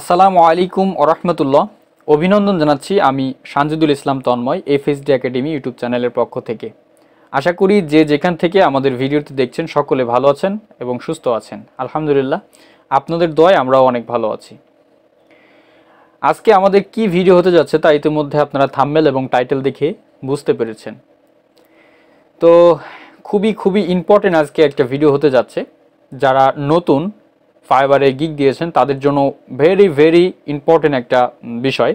আসসালামু আলাইকুম ওরহমতুল্লাহ অভিনন্দন জানাচ্ছি আমি Sanjidul Islam Tanmoy FSD Academy YouTube চ্যানেলের পক্ষ থেকে আশা করি যে যেখান থেকে আমাদের ভিডিওটি দেখছেন সকলে ভালো আছেন এবং সুস্থ আছেন আলহামদুলিল্লাহ আপনাদের দয় আমরাও অনেক ভালো আছি আজকে আমাদের কি ভিডিও হতে যাচ্ছে তা ইতিমধ্যে আপনারা থাম্বেল এবং টাইটেল দেখে বুঝতে পেরেছেন তো খুবই খুবই ইম্পর্টেন্ট আজকে একটা ভিডিও হতে যাচ্ছে যারা নতুন ফাইবারে গিক দিয়েছেন তাদের জন্য ভেরি ভেরি ইম্পর্টেন্ট একটা বিষয়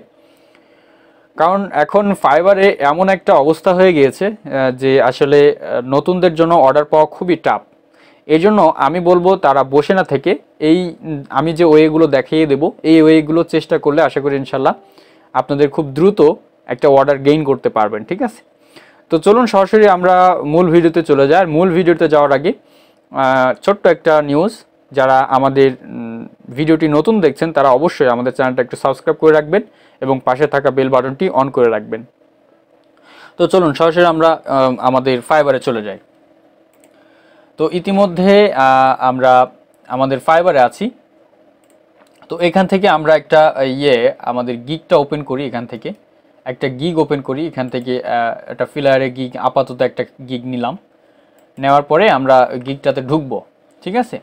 কারণ এখন ফাইবারে এমন একটা অবস্থা হয়ে গিয়েছে যে আসলে নতুনদের জন্য অর্ডার পাওয়া খুবই টাফ এই জন্য আমি বলবো তারা বসে না থেকে এই আমি যে ওয়েগুলো দেখিয়ে দেব এই ওয়েগুলো চেষ্টা করলে আশা করি ইনশাল্লাহ আপনাদের খুব দ্রুত একটা অর্ডার গেইন করতে পারবেন ঠিক আছে তো চলুন সরাসরি আমরা মূল ভিডিওতে চলে যাই আর মূল ভিডিওতে যাওয়ার আগে ছোট্ট একটা নিউজ যারা আমাদের ভিডিওটি নতুন দেখছেন তারা অবশ্যই আমাদের চ্যানেলটা একটু সাবস্ক্রাইব করে রাখবেন এবং পাশে থাকা বেল বাটনটি অন করে রাখবেন তো চলুন সরাসরি আমরা আমাদের ফাইবারে চলে যাই তো ইতিমধ্যে আমরা আমাদের ফাইবারে আছি তো এখান থেকে আমরা একটা ইয়ে আমাদের গিগটা ওপেন করি এখান থেকে একটা গিগ ওপেন করি এখান থেকে একটা ফিলারে গিগ আপাতত একটা গিগ নিলাম নেওয়ার পরে আমরা গিগটাতে ঢুকবো ঠিক আছে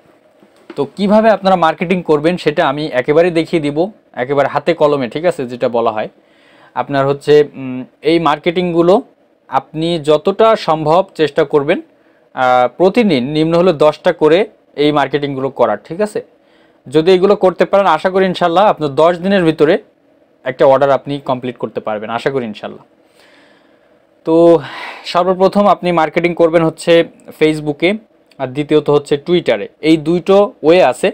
তো কিভাবে আপনারা মার্কেটিং করবেন সেটা আমি একেবারে দেখিয়ে দিব একেবারে হাতে কলমে ঠিক আছে যেটা বলা হয় আপনার হচ্ছে এই মার্কেটিংগুলো আপনি যতটা সম্ভব চেষ্টা করবেন প্রতিদিন নিম্ন হলো দশটা করে এই মার্কেটিংগুলো করার ঠিক আছে যদি এগুলো করতে পারেন আশা করি ইনশাল্লাহ আপনার দশ দিনের ভিতরে একটা অর্ডার আপনি কমপ্লিট করতে পারবেন আশা করি ইনশাল্লাহ তো সর্বপ্রথম আপনি মার্কেটিং করবেন হচ্ছে ফেসবুকে আর দ্বিতীয়ত হচ্ছে টুইটারে এই দুইটো ওয়ে আছে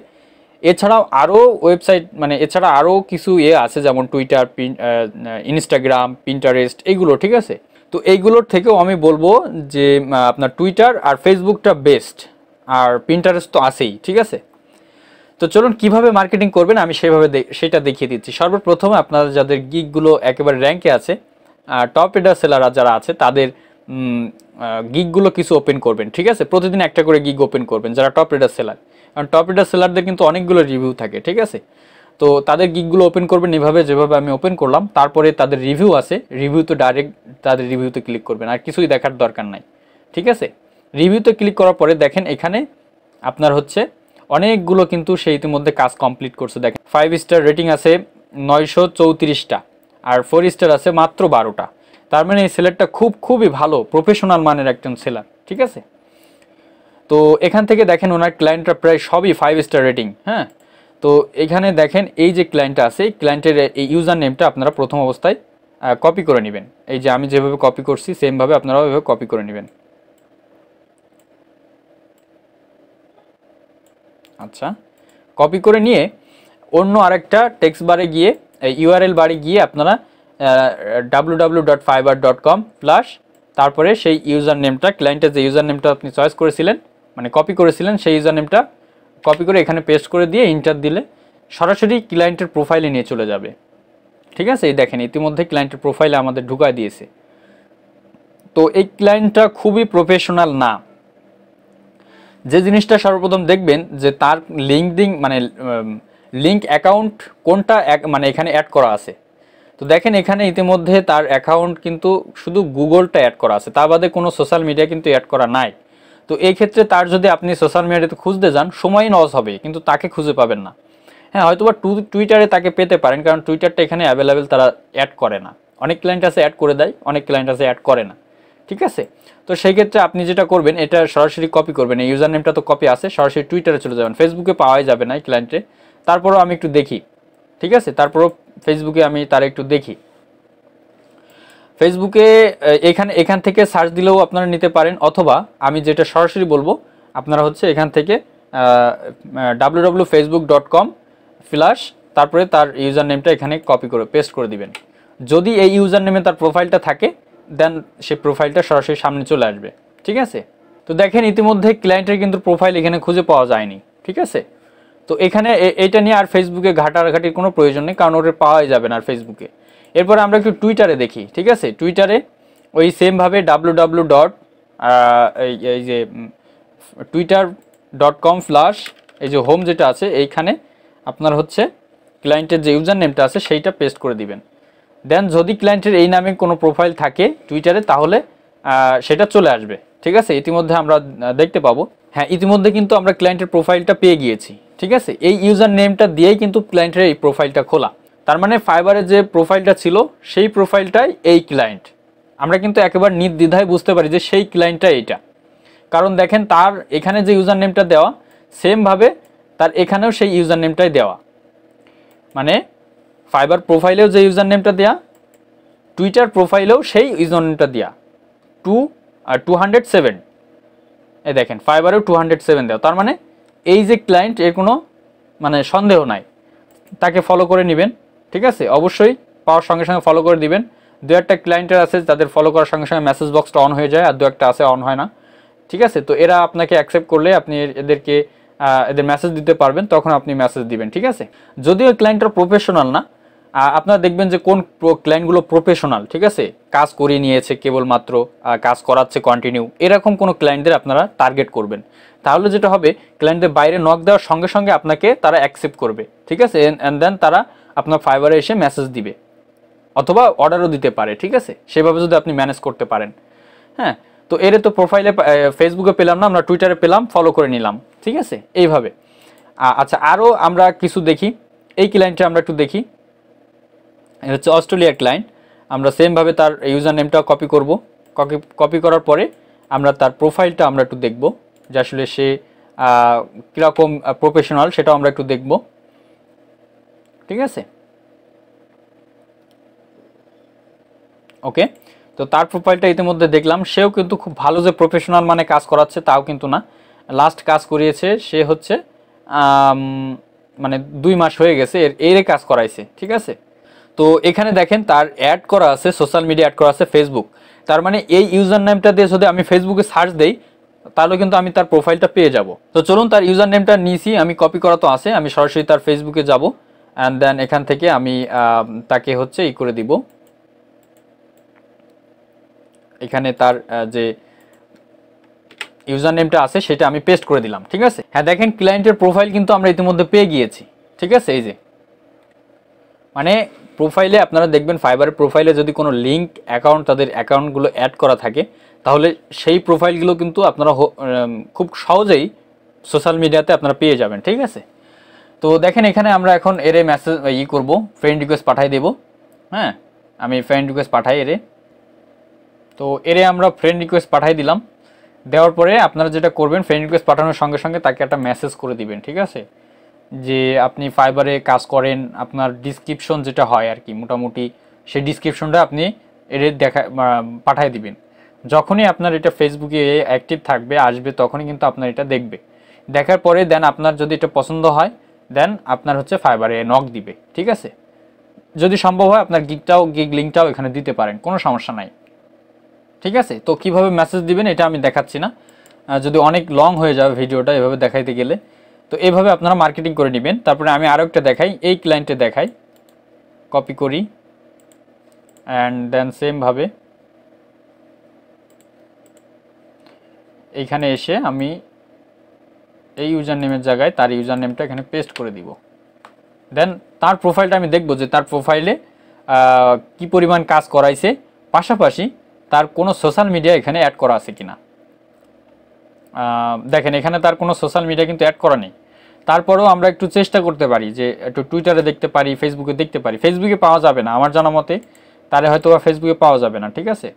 এছাড়াও আরও ওয়েবসাইট মানে এছাড়া আরও কিছু ইয়ে আছে যেমন টুইটার পিন ইনস্টাগ্রাম পিন্টারেস্ট এইগুলো ঠিক আছে তো এইগুলোর থেকেও আমি বলবো যে আপনার টুইটার আর ফেসবুকটা বেস্ট আর পিন্টারেস্ট তো আছেই ঠিক আছে তো চলুন কিভাবে মার্কেটিং করবেন আমি সেভাবে সেটা দেখিয়ে দিচ্ছি সর্বপ্রথমে আপনারা যাদের গিকগুলো একেবারে র্যাঙ্কে আছে আর টপ এডার সেলাররা যারা আছে তাদের গিগুলো কিছু ওপেন করবেন ঠিক আছে প্রতিদিন একটা করে গিগ ওপেন করবেন যারা টপ রেডার সেলার কারণ টপ রেডার সেলারদের কিন্তু অনেকগুলো রিভিউ থাকে ঠিক আছে তো তাদের গিগুলো ওপেন করবেন এভাবে যেভাবে আমি ওপেন করলাম তারপরে তাদের রিভিউ আছে রিভিউ তো ডাইরেক্ট তাদের রিভিউতে ক্লিক করবেন আর কিছুই দেখার দরকার নাই ঠিক আছে রিভিউতে ক্লিক করার পরে দেখেন এখানে আপনার হচ্ছে অনেকগুলো কিন্তু সে ইতিমধ্যে কাজ কমপ্লিট করছে দেখেন ফাইভ স্টার রেটিং আছে নয়শো চৌত্রিশটা আর ফোর স্টার আছে মাত্র বারোটা তার মানে এই সেলারটা খুব খুবই ভালো প্রফেশনাল মানের একজন সেলার ঠিক আছে তো এখান থেকে দেখেন ওনার ক্লায়েন্টরা প্রায় সবই ফাইভ স্টার রেটিং হ্যাঁ তো এখানে দেখেন এই যে ক্লায়েন্টটা আছে এই ক্লায়েন্টের এই ইউজার নেমটা আপনারা প্রথম অবস্থায় কপি করে নেবেন এই যে আমি যেভাবে কপি করছি সেমভাবে আপনারা ওইভাবে কপি করে নেবেন আচ্ছা কপি করে নিয়ে অন্য আরেকটা টেক্সট বারে গিয়ে ইউআরএল বারে গিয়ে আপনারা W dot Fiverr dot com plus তারপরে সেই ইউজার নেমটা ক্লায়েন্টের যে ইউজার নেমটা আপনি চয়েস করেছিলেন মানে কপি করেছিলেন সেই ইউজার নেমটা কপি করে এখানে পেস্ট করে দিয়ে ইন্টার দিলে সরাসরি ক্লায়েন্টের প্রোফাইলে নিয়ে চলে যাবে ঠিক আছে এই দেখেন ইতিমধ্যে ক্লায়েন্টের প্রোফাইলে আমাদের ঢুকায় দিয়েছে তো এই ক্লায়েন্টটা খুবই প্রফেশনাল না যে জিনিসটা সর্বপ্রথম দেখবেন যে তার লিঙ্কডিং মানে লিঙ্ক অ্যাকাউন্ট কোনটা মানে এখানে অ্যাড করা আছে তো দেখেন এখানে ইতিমধ্যে তার অ্যাকাউন্ট কিন্তু শুধু গুগলটা অ্যাড করা আছে তার বাদে কোনো সোশ্যাল মিডিয়া কিন্তু অ্যাড করা নাই তো এই ক্ষেত্রে তার যদি আপনি সোশ্যাল মিডিয়াতে খুঁজতে যান সময় নজ হবে কিন্তু তাকে খুঁজে পাবেন না হ্যাঁ হয়তো বা টুইটারে তাকে পেতে পারেন কারণ টুইটারটা এখানে অ্যাভেলেবেল তারা অ্যাড করে না অনেক ক্লায়েন্ট আছে অ্যাড করে দেয় অনেক ক্লায়েন্ট আছে অ্যাড করে না ঠিক আছে তো সেই ক্ষেত্রে আপনি যেটা করবেন এটা সরাসরি কপি করবেন এই ইউজার নেমটা তো কপি আছে সরাসরি টুইটারে চলে যাবেন ফেসবুকে পাওয়াই যাবে না ক্লায়েন্টে তারপরও আমি একটু দেখি ঠিক আছে তারপরও ফেসবুকে আমি তার একটু দেখি ফেসবুকে এখানে এখান থেকে সার্চ দিলেও আপনারা নিতে পারেন অথবা আমি যেটা সরাসরি বলবো আপনারা হচ্ছে এখান থেকে W W Facebook dot com slash তারপরে তার ইউজার নেমটা এখানে কপি করে পেস্ট করে দিবেন যদি এই ইউজার নেমে তার প্রোফাইলটা থাকে দেন সে প্রোফাইলটা সরাসরি সামনে চলে আসবে ঠিক আছে তো দেখেন ইতিমধ্যে ক্লায়েন্টের কিন্তু প্রোফাইল এখানে খুঁজে পাওয়া যায়নি ঠিক আছে তো এখানে এটা নিয়ে আর ফেসবুকে ঘাটাঘাটির কোনো প্রয়োজন নেই কারণ ওটা পাওয়াই যাবে না আর ফেসবুকে এরপর আমরা একটু টুইটারে দেখি ঠিক আছে টুইটারে ওই সেমভাবে ডাব্লু ডাব্লু ডট এই যে টুইটার ডট কম ফ্লাশ এই যে হোম যেটা আছে এইখানে আপনার হচ্ছে ক্লায়েন্টের যে ইউজার নেমটা আছে সেইটা পেস্ট করে দিবেন দেন যদি ক্লায়েন্টের এই নামে কোনো প্রোফাইল থাকে টুইটারে তাহলে সেটা চলে আসবে ঠিক আছে ইতিমধ্যে আমরা দেখতে পাবো হ্যাঁ ইতিমধ্যে কিন্তু আমরা ক্লায়েন্টের প্রোফাইলটা পেয়ে গিয়েছি ঠিক আছে এই ইউজার নেমটা দিয়েই কিন্তু ক্লায়েন্টের এই প্রোফাইলটা খোলা তার মানে ফাইবারের যে প্রোফাইলটা ছিল সেই প্রোফাইলটাই এই ক্লায়েন্ট আমরা কিন্তু একেবারে নির্দ্বিধায় বুঝতে পারি যে সেই ক্লায়েন্টটা এইটা কারণ দেখেন তার এখানে যে ইউজার নেমটা দেওয়া সেমভাবে তার এখানেও সেই ইউজার নেমটাই দেওয়া মানে ফাইবার প্রোফাইলেও যে ইউজার নেমটা দেয়া টুইটার প্রোফাইলেও সেই ইউজার নেমটা দেয়া টু আর টু হান্ড্রেড সেভেন এ দেখেন ফাইবারেও টু হান্ড্রেড সেভেন দেওয়া তার মানে এই যে ক্লায়েন্ট এর কোনো মানে সন্দেহ নাই তাকে ফলো করে নেবেন ঠিক আছে অবশ্যই পাওয়ার সঙ্গে সঙ্গে ফলো করে দিবেন দু একটা ক্লায়েন্টের আছে যাদের ফলো করার সঙ্গে সঙ্গে মেসেজ বক্সটা অন হয়ে যায় আর দু একটা আছে অন হয় না ঠিক আছে তো এরা আপনাকে অ্যাকসেপ্ট করলে আপনি এদেরকে এদের মেসেজ দিতে পারবেন তখন আপনি মেসেজ দিবেন ঠিক আছে যদিও ক্লায়েন্টটা প্রফেশনাল না আপনারা দেখবেন যে কোন ক্লায়েন্টগুলো প্রফেশনাল ঠিক আছে কাজ করিয়ে নিয়েছে কেবলমাত্র কাজ করাচ্ছে কন্টিনিউ এরকম কোনো ক্লায়েন্টদের আপনারা টার্গেট করবেন তাহলে যেটা হবে ক্লায়েন্টদের বাইরে নক দেওয়ার সঙ্গে সঙ্গে আপনাকে তারা অ্যাকসেপ্ট করবে ঠিক আছে অ্যান্ড দেন তারা আপনার ফাইবারে এসে মেসেজ দিবে অথবা অর্ডারও দিতে পারে ঠিক আছে সেভাবে যদি আপনি ম্যানেজ করতে পারেন হ্যাঁ তো এর তো প্রোফাইলে ফেসবুকে পেলাম না আমরা টুইটারে পেলাম ফলো করে নিলাম ঠিক আছে এইভাবে আচ্ছা আরও আমরা কিছু দেখি এই ক্লায়েন্টটা আমরা একটু দেখি এটা হচ্ছে অস্ট্রেলিয়া ক্লায়েন্ট আমরা সেমভাবে তার ইউজার নেমটা কপি করব কপি কপি করার পরে আমরা তার প্রোফাইলটা আমরা একটু দেখব যে আসলে সে কীরকম প্রফেশনাল সেটাও আমরা একটু দেখব ঠিক আছে ওকে তো তার প্রোফাইলটা ইতিমধ্যে দেখলাম সেও কিন্তু খুব ভালো যে প্রফেশনাল মানে কাজ করাচ্ছে তাও কিন্তু না লাস্ট কাজ করিয়েছে সে হচ্ছে মানে দুই মাস হয়ে গেছে এর এরে কাজ করাইছে ঠিক আছে তো এখানে দেখেন তার অ্যাড করা আছে সোশ্যাল মিডিয়া অ্যাড করা আছে ফেসবুক তার মানে এই ইউজার নেমটা দিয়ে যদি আমি ফেসবুকে সার্চ দেই তাহলে কিন্তু আমি তার প্রোফাইলটা পেয়ে যাব তো চলুন তার ইউজার নেমটা নিয়েছি আমি কপি করা তো আছে আমি সরাসরি তার ফেসবুকে যাব অ্যান্ড দেন এখান থেকে আমি তাকে হচ্ছে ই করে দিব এখানে তার যে ইউজার নেমটা আছে সেটা আমি পেস্ট করে দিলাম ঠিক আছে হ্যাঁ দেখেন ক্লায়েন্টের প্রোফাইল কিন্তু আমরা ইতিমধ্যে পেয়ে গিয়েছি ঠিক আছে এই যে মানে প্রোফাইলে আপনারা দেখবেন ফাইবারের প্রোফাইলে যদি কোনো লিঙ্ক অ্যাকাউন্ট তাদের অ্যাকাউন্টগুলো অ্যাড করা থাকে তাহলে সেই প্রোফাইলগুলো কিন্তু আপনারা খুব সহজেই সোশ্যাল মিডিয়াতে আপনারা পেয়ে যাবেন ঠিক আছে তো দেখেন এখানে আমরা এখন এরে মেসেজ ই করবো ফ্রেন্ড রিকোয়েস্ট পাঠাই দেব হ্যাঁ আমি ফ্রেন্ড রিকোয়েস্ট পাঠাই এরে তো এরে আমরা ফ্রেন্ড রিকোয়েস্ট পাঠাই দিলাম দেওয়ার পরে আপনারা যেটা করবেন ফ্রেন্ড রিকোয়েস্ট পাঠানোর সঙ্গে সঙ্গে তাকে একটা মেসেজ করে দিবেন ঠিক আছে যে আপনি ফাইবারে কাজ করেন আপনার ডিসক্রিপশন যেটা হয় আর কি মোটামুটি সেই ডিসক্রিপশনটা আপনি এর দেখা পাঠিয়ে দিবেন যখনই আপনার এটা ফেসবুকে অ্যাক্টিভ থাকবে আসবে তখনই কিন্তু আপনার এটা দেখবে দেখার পরে দেন আপনার যদি এটা পছন্দ হয় দেন আপনার হচ্ছে ফাইবারে নক দিবে ঠিক আছে যদি সম্ভব হয় আপনার গিগটাও গিগ লিঙ্কটাও এখানে দিতে পারেন কোনো সমস্যা নাই ঠিক আছে তো কিভাবে মেসেজ দিবেন এটা আমি দেখাচ্ছি না যদি অনেক লং হয়ে যাবে ভিডিওটা এভাবে দেখাইতে গেলে তো এভাবে আপনারা মার্কেটিং করে নেবেন তারপরে আমি আরও একটা দেখাই এই ক্লায়েন্টে দেখাই কপি করি অ্যান্ড দেন সেমভাবে এখানে এসে আমি এই ইউজার নেমের জায়গায় তার ইউজার নেমটা এখানে পেস্ট করে দিব দেন তার প্রোফাইলটা আমি দেখব যে তার প্রোফাইলে কি পরিমাণ কাজ করাইছে পাশাপাশি তার কোনো সোশ্যাল মিডিয়া এখানে অ্যাড করা আছে কিনা দেখেন এখানে তার কোনো সোশ্যাল মিডিয়া কিন্তু অ্যাড করা নেই তারপরেও আমরা একটু চেষ্টা করতে পারি যে একটু টুইটারে দেখতে পারি ফেসবুকে দেখতে পারি ফেসবুকে পাওয়া যাবে না আমার জানা মতে তাহলে হয়তো বা ফেসবুকে পাওয়া যাবে না ঠিক আছে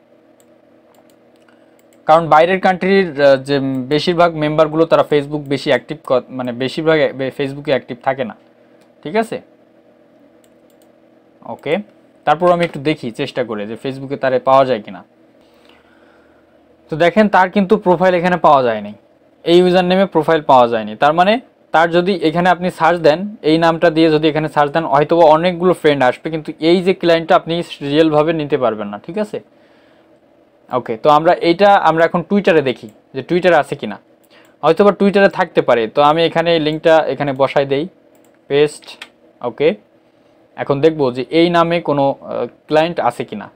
কারণ বাইরের কান্ট্রির যে বেশিরভাগ মেম্বারগুলো তারা ফেসবুক বেশি অ্যাক্টিভ মানে বেশিরভাগ ফেসবুকে অ্যাক্টিভ থাকে না ঠিক আছে ওকে তারপর আমি একটু দেখি চেষ্টা করে যে ফেসবুকে তারে পাওয়া যায় কিনা তো দেখেন তার কিন্তু প্রোফাইল এখানে পাওয়া যায়নি এই ইউজার নেমে প্রোফাইল পাওয়া যায়নি তার মানে তার যদি এখানে আপনি সার্চ দেন এই নামটা দিয়ে যদি এখানে সার্চ দেন হয়তোবা অনেকগুলো ফ্রেন্ড আসবে কিন্তু এই যে ক্লায়েন্টটা আপনি রিয়েলভাবে নিতে পারবেন না ঠিক আছে ওকে তো আমরা এইটা আমরা এখন টুইটারে দেখি যে টুইটারে আছে কি না হয়তোবা টুইটারে থাকতে পারে তো আমি এখানে লিঙ্কটা এখানে বসাই দেই পেস্ট ওকে এখন দেখব যে এই নামে কোনো ক্লায়েন্ট আছে কি না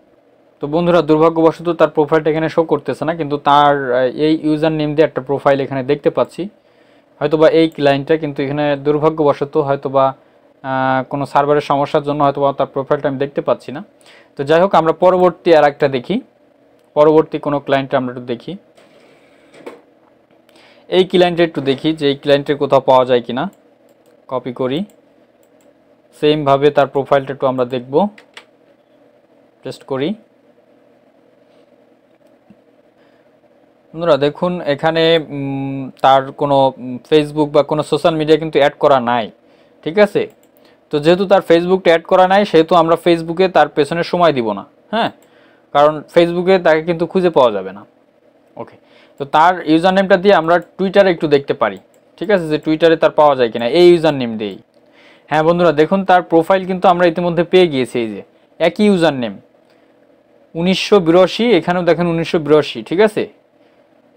তো বন্ধুরা দুর্ভাগ্যবশত তার প্রোফাইলটা এখানে শো করতেছে না কিন্তু তার এই ইউজার নেম দিয়ে একটা প্রোফাইল এখানে দেখতে পাচ্ছি হয়তোবা এই ক্লায়েন্টটা কিন্তু এখানে দুর্ভাগ্যবশত হয়তোবা কোনো সার্ভারের সমস্যার জন্য হয়তোবা তার প্রোফাইলটা আমি দেখতে পাচ্ছি না তো যাই হোক আমরা পরবর্তী আর একটা দেখি পরবর্তী কোনো ক্লায়েন্টটা আমরা একটু দেখি এই ক্লায়েন্টের একটু দেখি যে এই ক্লায়েন্টের কোথাও পাওয়া যায় কি না কপি করি সেমভাবে তার প্রোফাইলটা একটু আমরা দেখব টেস্ট করি বন্ধুরা দেখুন এখানে তার কোনো ফেসবুক বা কোনো সোশ্যাল মিডিয়া কিন্তু অ্যাড করা নাই ঠিক আছে তো যেহেতু তার ফেসবুকটা অ্যাড করা নাই সেহেতু আমরা ফেসবুকে তার পেছনে সময় দিব না হ্যাঁ কারণ ফেসবুকে তাকে কিন্তু খুঁজে পাওয়া যাবে না ওকে তো তার ইউজার নেমটা দিয়ে আমরা টুইটারে একটু দেখতে পারি ঠিক আছে যে টুইটারে তার পাওয়া যায় কিনা এই ইউজার নেম দিয়েই হ্যাঁ বন্ধুরা দেখুন তার প্রোফাইল কিন্তু আমরা ইতিমধ্যে পেয়ে গিয়েছি এই যে একই ইউজার নেম উনিশশো বিরাশি এখানেও দেখেন উনিশশো বিরাশি ঠিক আছে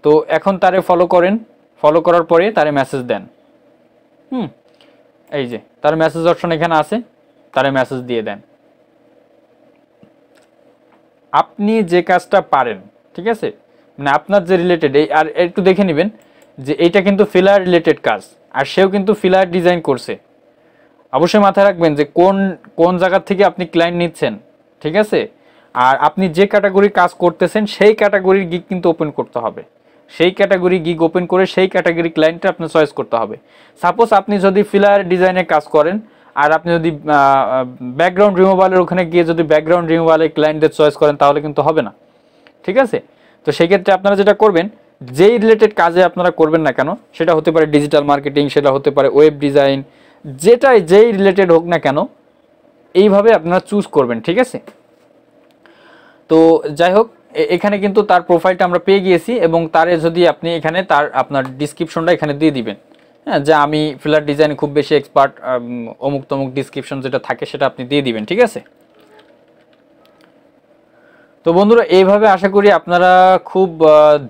তো এখন তারে ফলো করেন ফলো করার পরে তারে মেসেজ দেন হুম এই যে তার মেসেজ অপশন এখানে আছে তারে মেসেজ দিয়ে দেন আপনি যে কাজটা পারেন ঠিক আছে মানে আপনার যে রিলেটেড এই আর একটু দেখে নেবেন যে এইটা কিন্তু ফিলার রিলেটেড কাজ আর সেও কিন্তু ফিলার ডিজাইন করছে অবশ্যই মাথায় রাখবেন যে কোন কোন জায়গার থেকে আপনি ক্লায়েন্ট নিচ্ছেন ঠিক আছে আর আপনি যে ক্যাটাগরির কাজ করতেছেন সেই ক্যাটাগরির গিক কিন্তু ওপেন করতে হবে সেই ক্যাটাগরি গিগ ওপেন করে সেই ক্যাটাগরি ক্লায়েন্টটা আপনার চয়েস করতে হবে সাপোজ আপনি যদি ফিলার ডিজাইনে কাজ করেন আর আপনি যদি ব্যাকগ্রাউন্ড রিমুভালের ওখানে গিয়ে যদি ব্যাকগ্রাউন্ড রিমুভালের ক্লায়েন্টদের চয়েস করেন তাহলে কিন্তু হবে না ঠিক আছে তো সেক্ষেত্রে আপনারা যেটা করবেন যেই রিলেটেড কাজে আপনারা করবেন না কেন সেটা হতে পারে ডিজিটাল মার্কেটিং সেটা হতে পারে ওয়েব ডিজাইন যেটাই যেই রিলেটেড হোক না কেন এইভাবে আপনারা চুজ করবেন ঠিক আছে তো যাই হোক এখানে কিন্তু তার প্রোফাইলটা আমরা পেয়ে গিয়েছি এবং তারে যদি আপনি এখানে তার আপনার ডিসক্রিপশনটা এখানে দিয়ে দিবেন হ্যাঁ যে আমি ফিলার ডিজাইনে খুব বেশি এক্সপার্ট অমুক তমুক ডিসক্রিপশন যেটা থাকে সেটা আপনি দিয়ে দিবেন ঠিক আছে তো বন্ধুরা এইভাবে আশা করি আপনারা খুব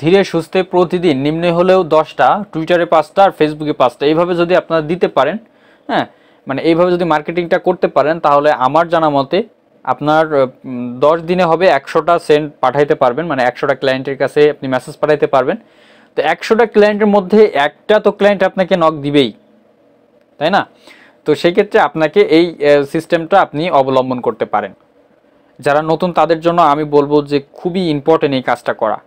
ধীরে সুস্থে প্রতিদিন নিম্নে হলেও দশটা টুইটারে পাঁচটা আর ফেসবুকে পাঁচটা এইভাবে যদি আপনারা দিতে পারেন হ্যাঁ মানে এইভাবে যদি মার্কেটিংটা করতে পারেন তাহলে আমার জানা মতে আপনার দশ দিনে হবে একশোটা সেন্ট পাঠাইতে পারবেন মানে একশোটা ক্লায়েন্টের কাছে আপনি মেসেজ পাঠাইতে পারবেন তো একশোটা ক্লায়েন্টের মধ্যে একটা তো ক্লায়েন্ট আপনাকে নক দিবেই তাই না তো সেক্ষেত্রে আপনাকে এই সিস্টেমটা আপনি অবলম্বন করতে পারেন যারা নতুন তাদের জন্য আমি বলবো যে খুবই ইম্পর্টেন্ট এই কাজটা করা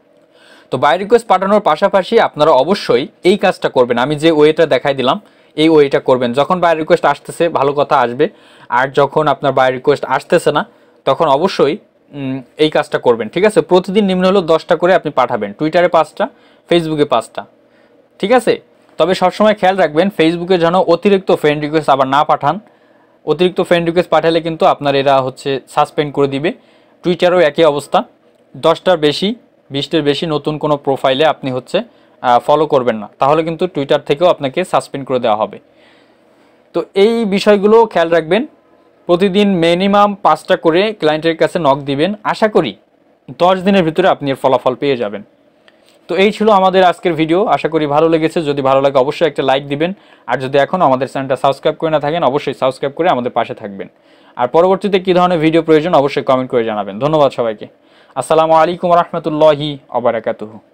তো বাই রিকোয়েস্ট পাঠানোর পাশাপাশি আপনারা অবশ্যই এই কাজটা করবেন আমি যে ওয়েটা দেখাই দিলাম এই ওয়েটা করবেন যখন বাই রিকোয়েস্ট আসতেছে ভালো কথা আসবে আর যখন আপনার বাই রিকোয়েস্ট আসতেছে না তখন অবশ্যই এই কাজটা করবেন ঠিক আছে প্রতিদিন নিম্ন হলো দশটা করে আপনি পাঠাবেন টুইটারে পাঁচটা ফেসবুকে পাঁচটা ঠিক আছে তবে সবসময় খেয়াল রাখবেন ফেসবুকে যেন অতিরিক্ত ফ্রেন্ড রিকোয়েস্ট আবার না পাঠান অতিরিক্ত ফ্রেন্ড রিকোয়েস্ট পাঠালে কিন্তু আপনার এরা হচ্ছে সাসপেন্ড করে দিবে টুইটারও একই অবস্থা দশটার বেশি বিশটার বেশি নতুন কোনো প্রোফাইলে আপনি হচ্ছে ফলো করবেন না তাহলে কিন্তু টুইটার থেকেও আপনাকে সাসপেন্ড করে দেওয়া হবে তো এই বিষয়গুলো খেয়াল রাখবেন প্রতিদিন মিনিমাম পাঁচটা করে ক্লায়েন্টের কাছে নক দিবেন আশা করি দশ দিনের ভিতরে আপনি এর ফলাফল পেয়ে যাবেন তো এই ছিল আমাদের আজকের ভিডিও আশা করি ভালো লেগেছে যদি ভালো লাগে অবশ্যই একটা লাইক দিবেন আর যদি এখন আমাদের চ্যানেলটা সাবস্ক্রাইব করে না থাকেন অবশ্যই সাবস্ক্রাইব করে আমাদের পাশে থাকবেন আর পরবর্তীতে কী ধরনের ভিডিও প্রয়োজন অবশ্যই কমেন্ট করে জানাবেন ধন্যবাদ সবাইকে আসসালামু আলাইকুম রহমতুল্লাহি অবরাকাতুহু